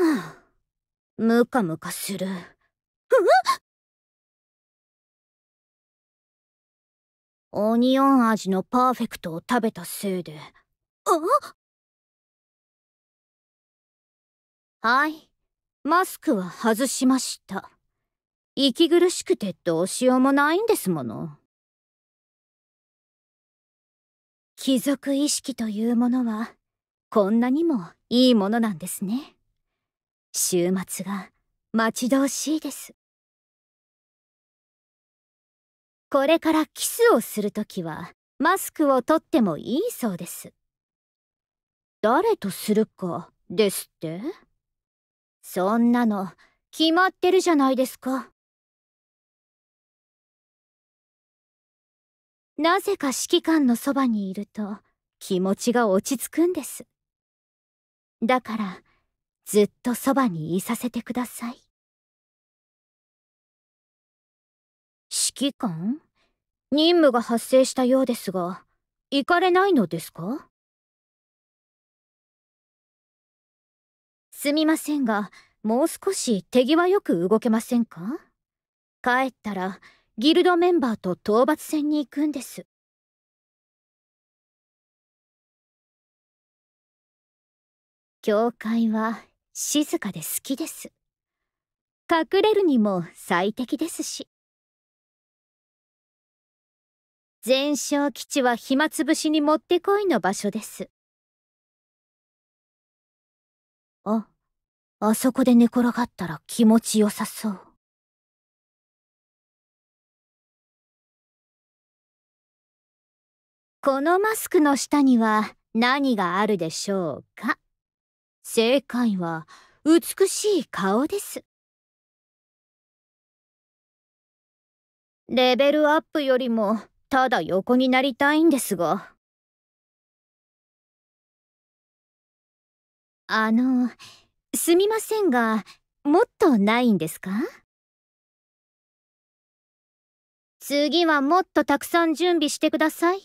はあ、ムカムカする。オニオン味のパーフェクトを食べたせいで。あはい。マスクは外しました。息苦しくてどうしようもないんですもの。貴族意識というものは、こんなにもいいものなんですね。週末が待ち遠しいですこれからキスをするときはマスクを取ってもいいそうです誰とするかですってそんなの決まってるじゃないですかなぜか指揮官のそばにいると気持ちが落ち着くんですだからずっとそばにいさせてください。指揮官任務が発生したようですが、行かれないのですかすみませんが、もう少し手際よく動けませんか帰ったら、ギルドメンバーと討伐戦に行くんです。教会は静かで好きです。隠れるにも最適ですし。全哨基地は暇つぶしにもってこいの場所です。あ、あそこで寝転がったら気持ちよさそう。このマスクの下には何があるでしょうか正解は美しい顔です。レベルアップよりもただ横になりたいんですが。あの、すみませんが、もっとないんですか次はもっとたくさん準備してください。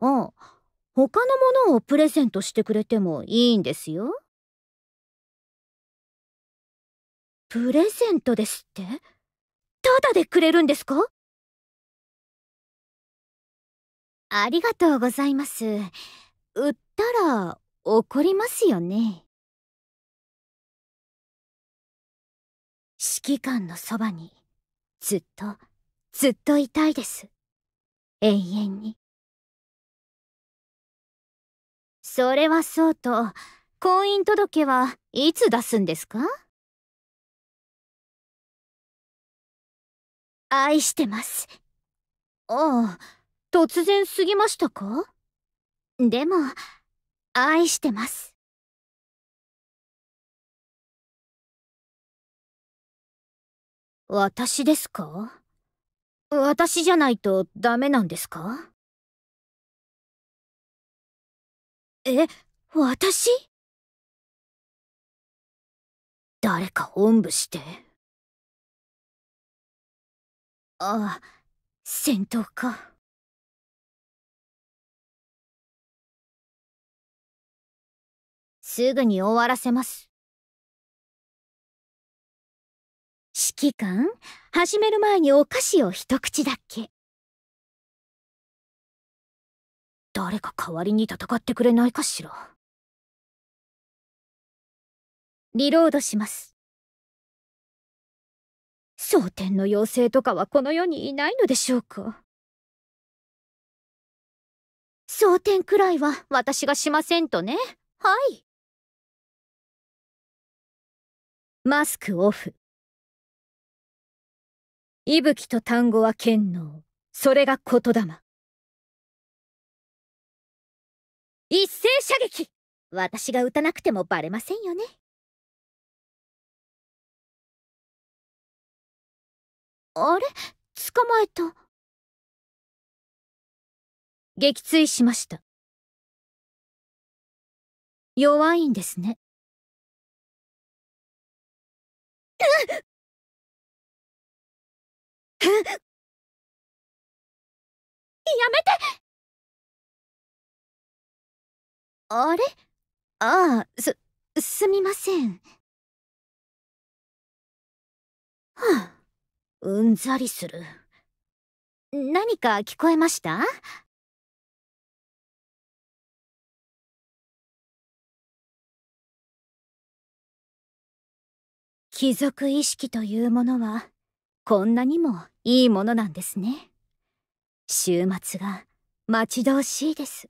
ああ。他のものをプレゼントしてくれてもいいんですよ。プレゼントですってただでくれるんですかありがとうございます。売ったら怒りますよね。指揮官のそばにずっとずっといたいです。永遠に。それはそうと、婚姻届はいつ出すんですか愛してます。ああ、突然すぎましたかでも、愛してます。私ですか私じゃないとダメなんですかえ私誰かおんぶしてああ戦闘かすぐに終わらせます指揮官始める前にお菓子を一口だけ誰か代わりに戦ってくれないかしらリロードします蒼天の妖精とかはこの世にいないのでしょうか蒼天くらいは私がしませんとねはいマスクオフ息吹と単語は剣能それが言霊一斉射撃私が撃たなくてもバレませんよねあれ捕まえた撃墜しました弱いんですねやめてあれああ、す、すみません。はあ、うんざりする。何か聞こえました貴族意識というものは、こんなにもいいものなんですね。週末が待ち遠しいです。